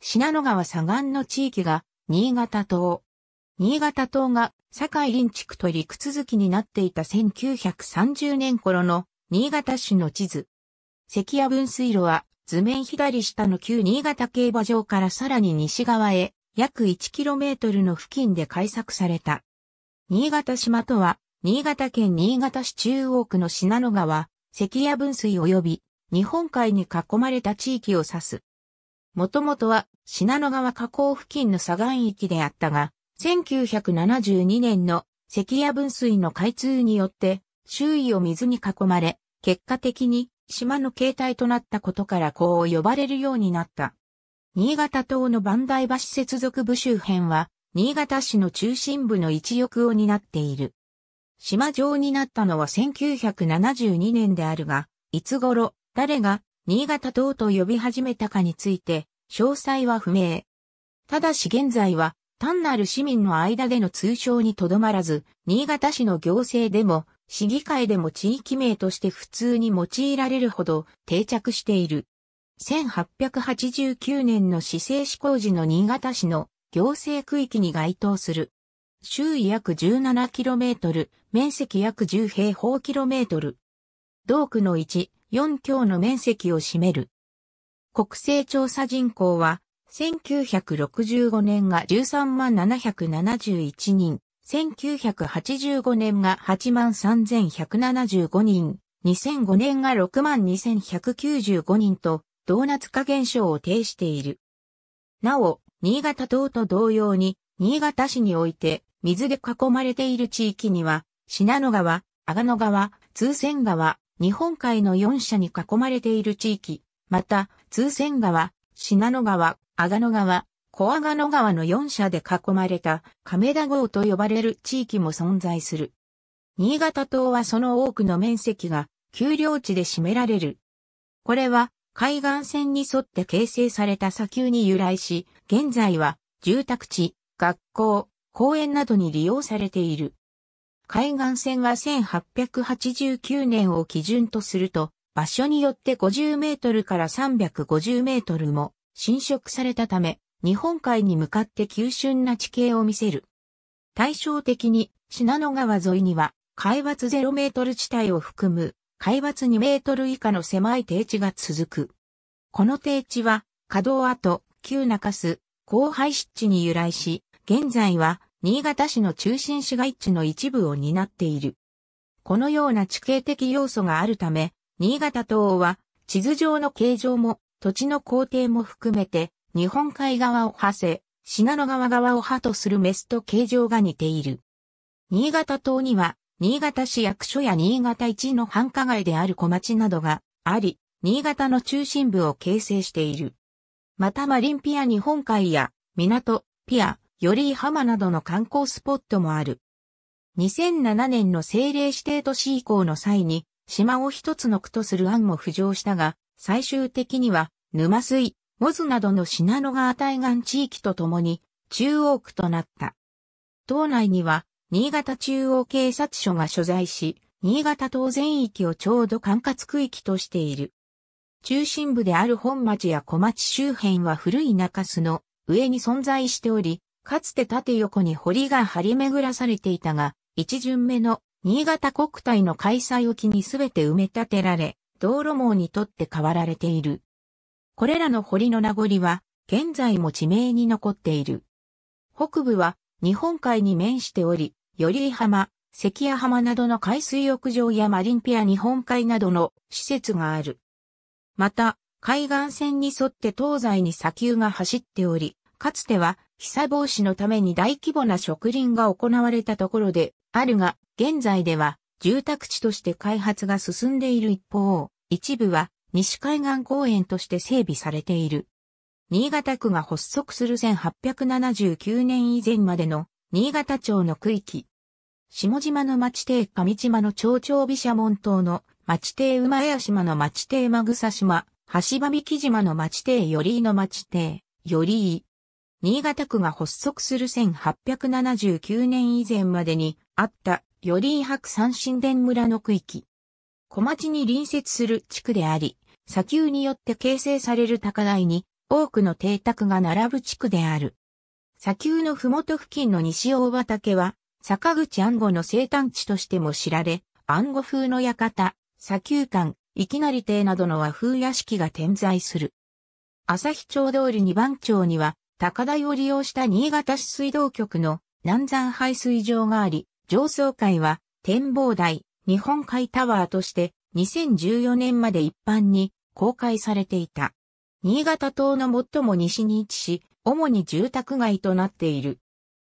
信濃川左岸の地域が新潟島。新潟島が堺林地区と陸続きになっていた1930年頃の新潟市の地図。関谷分水路は図面左下の旧新潟競馬場からさらに西側へ約 1km の付近で開削された。新潟島とは、新潟県新潟市中央区の信濃川、関谷分水及び日本海に囲まれた地域を指す。もともとは信濃川河口付近の左岸域であったが、1972年の関谷分水の開通によって周囲を水に囲まれ、結果的に島の形態となったことからこう呼ばれるようになった。新潟島の万代橋接続部周辺は、新潟市の中心部の一翼を担っている。島上になったのは1972年であるが、いつ頃、誰が新潟島と呼び始めたかについて、詳細は不明。ただし現在は、単なる市民の間での通称にとどまらず、新潟市の行政でも、市議会でも地域名として普通に用いられるほど定着している。1889年の市政施行時の新潟市の行政区域に該当する。周囲約 17km、面積約10平方キロメートル。同区の1、4強の面積を占める。国勢調査人口は、1965年が13万771人、1985年が8万3175人、2005年が6万2195人と、ドーナツ化現象を呈している。なお、新潟島と同様に、新潟市において、水で囲まれている地域には、信濃川、阿賀野川、通仙川、日本海の4社に囲まれている地域、また、通仙川、信濃川、阿賀野川、小阿賀野川の4社で囲まれた亀田郷と呼ばれる地域も存在する。新潟島はその多くの面積が丘陵地で占められる。これは海岸線に沿って形成された砂丘に由来し、現在は住宅地、学校、公園などに利用されている。海岸線は1889年を基準とすると、場所によって50メートルから350メートルも侵食されたため、日本海に向かって急峻な地形を見せる。対照的に、信濃川沿いには、海抜0メートル地帯を含む、海抜2メートル以下の狭い低地が続く。この低地は、稼働跡、旧中洲、後廃湿地に由来し、現在は、新潟市の中心市街地の一部を担っている。このような地形的要素があるため、新潟島は、地図上の形状も、土地の工程も含めて、日本海側を派せ、信濃川側を派とするメスと形状が似ている。新潟島には、新潟市役所や新潟一の繁華街である小町などがあり、新潟の中心部を形成している。またマリンピア日本海や港、ピア、寄居浜などの観光スポットもある。2007年の政令指定都市移行の際に島を一つの区とする案も浮上したが、最終的には、沼水、モズなどの品野川対岸地域とともに、中央区となった。島内には、新潟中央警察署が所在し、新潟島全域をちょうど管轄区域としている。中心部である本町や小町周辺は古い中洲の上に存在しており、かつて縦横に堀が張り巡らされていたが、一巡目の新潟国体の開催を機にすべて埋め立てられ、道路網にとって変わられている。これらの堀の名残は、現在も地名に残っている。北部は、日本海に面しており、寄居浜、関谷浜などの海水浴場やマリンピア日本海などの施設がある。また、海岸線に沿って東西に砂丘が走っており、かつては被災防止のために大規模な植林が行われたところであるが、現在では住宅地として開発が進んでいる一方、一部は西海岸公園として整備されている。新潟区が発足する1879年以前までの新潟町の区域。下島の町邸上島の町長美社門島の町邸馬屋島の町邸間草島、橋場引島の町邸寄居の町邸、寄居。新潟区が発足する1879年以前までにあった、りい白山神殿村の区域。小町に隣接する地区であり、砂丘によって形成される高台に多くの邸宅が並ぶ地区である。砂丘のふもと付近の西大畑は、坂口安吾の生誕地としても知られ、安吾風の館、砂丘館、いきなり邸などの和風屋敷が点在する。朝日町通り二番町には、高台を利用した新潟市水道局の南山排水場があり、上層階は展望台、日本海タワーとして2014年まで一般に公開されていた。新潟島の最も西に位置し、主に住宅街となっている。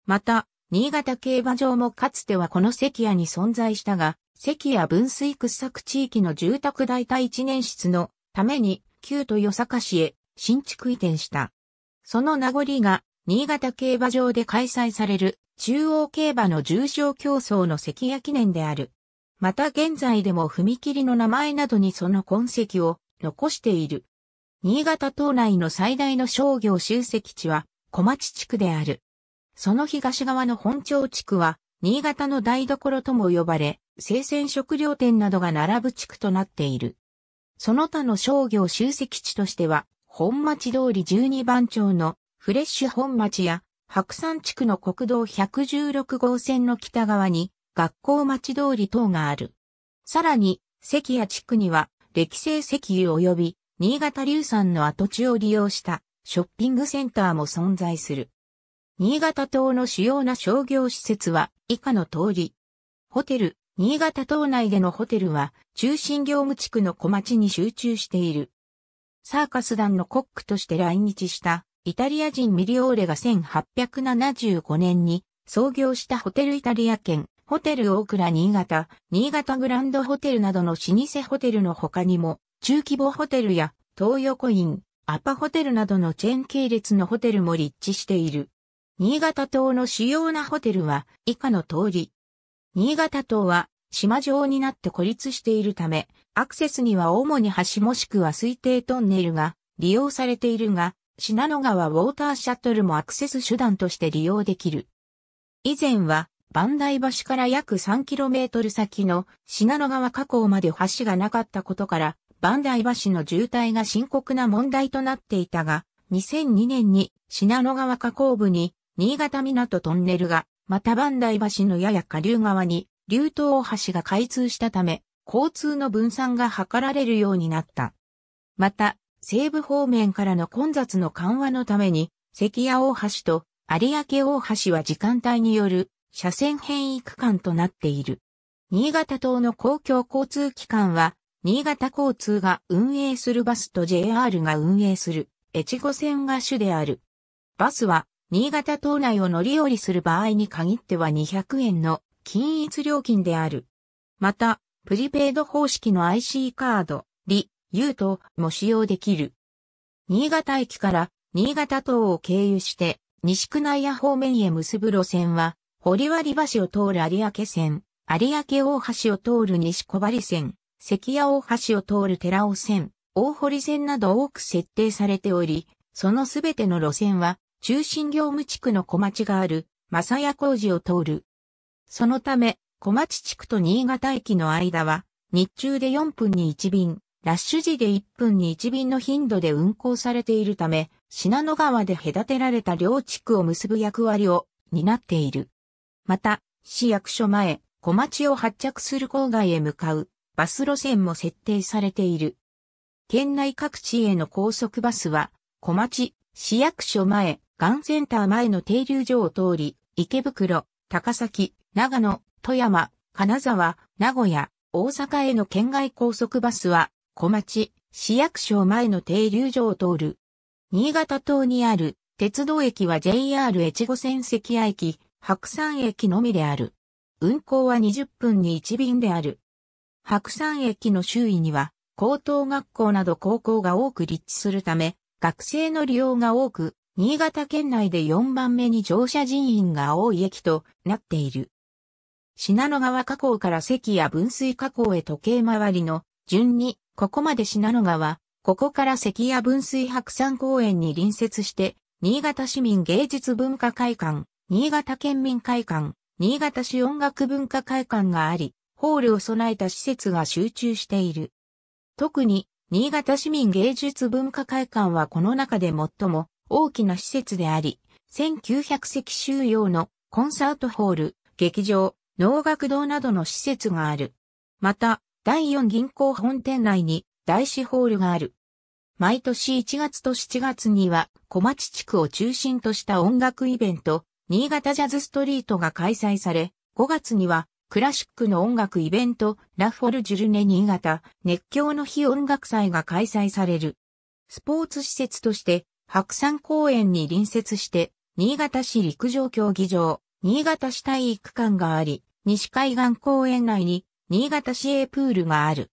また、新潟競馬場もかつてはこの関屋に存在したが、関屋分水掘削地域の住宅代替一年室のために旧豊坂市へ新築移転した。その名残が、新潟競馬場で開催される、中央競馬の重賞競争の関谷記念である。また現在でも踏切の名前などにその痕跡を残している。新潟島内の最大の商業集積地は小町地区である。その東側の本町地区は新潟の台所とも呼ばれ、生鮮食料店などが並ぶ地区となっている。その他の商業集積地としては本町通り12番町のフレッシュ本町や白山地区の国道116号線の北側に学校町通り等がある。さらに関谷地区には歴史石油及び新潟硫酸の跡地を利用したショッピングセンターも存在する。新潟島の主要な商業施設は以下の通り。ホテル、新潟島内でのホテルは中心業務地区の小町に集中している。サーカス団のコックとして来日したイタリア人ミリオーレが1875年に創業したホテルイタリア圏、ホテル大倉新潟、新潟グランドホテルなどの老舗ホテルの他にも、中規模ホテルや東横イン、アパホテルなどのチェーン系列のホテルも立地している。新潟島の主要なホテルは以下の通り。新潟島は島状になって孤立しているため、アクセスには主に橋もしくは推定トンネルが利用されているが、信濃川ウォーターシャトルもアクセス手段として利用できる。以前は、万代橋から約 3km 先の信濃川河口まで橋がなかったことから、万代橋の渋滞が深刻な問題となっていたが、2002年に信濃川河口部に新潟港トンネルが、また万代橋のやや下流側に竜頭大橋が開通したため、交通の分散が図られるようになった。また、西部方面からの混雑の緩和のために、関谷大橋と有明大橋は時間帯による車線変異区間となっている。新潟島の公共交通機関は、新潟交通が運営するバスと JR が運営する越後線が主である。バスは、新潟島内を乗り降りする場合に限っては200円の均一料金である。また、プリペイド方式の IC カード、リ、ユートも使用できる。新潟駅から新潟島を経由して、西区内屋方面へ結ぶ路線は、堀割橋を通る有明線、有明大橋を通る西小針線、関屋大橋を通る寺尾線、大堀線など多く設定されており、そのすべての路線は、中心業務地区の小町がある、正谷工事を通る。そのため、小町地区と新潟駅の間は、日中で4分に1便、ラッシュ時で1分に1便の頻度で運行されているため、信濃川で隔てられた両地区を結ぶ役割を担っている。また、市役所前、小町を発着する郊外へ向かうバス路線も設定されている。県内各地への高速バスは、小町、市役所前、ガンセンター前の停留所を通り、池袋、高崎、長野、富山、金沢、名古屋、大阪への県外高速バスは、小町、市役所前の停留所を通る。新潟島にある鉄道駅は JR 越後線関谷駅、白山駅のみである。運行は20分に1便である。白山駅の周囲には、高等学校など高校が多く立地するため、学生の利用が多く、新潟県内で4番目に乗車人員が多い駅となっている。信濃川河口から関や分水河口へ時計回りの順に、ここまで信濃川、ここから関や分水白山公園に隣接して、新潟市民芸術文化会館、新潟県民会館、新潟市音楽文化会館があり、ホールを備えた施設が集中している。特に、新潟市民芸術文化会館はこの中で最も大きな施設であり、1900席収容のコンサートホール、劇場、農学堂などの施設がある。また、第4銀行本店内に大師ホールがある。毎年1月と7月には小町地区を中心とした音楽イベント、新潟ジャズストリートが開催され、5月にはクラシックの音楽イベント、ラフォルジュルネ新潟熱狂の日音楽祭が開催される。スポーツ施設として白山公園に隣接して、新潟市陸上競技場、新潟市体育館があり、西海岸公園内に、新潟市営プールがある。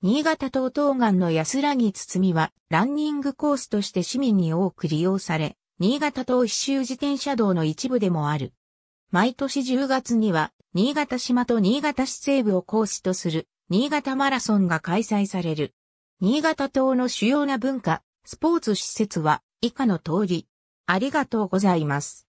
新潟東東岸の安らぎ包みは、ランニングコースとして市民に多く利用され、新潟東一周自転車道の一部でもある。毎年10月には、新潟島と新潟市西部をコースとする、新潟マラソンが開催される。新潟島の主要な文化、スポーツ施設は、以下の通り。ありがとうございます。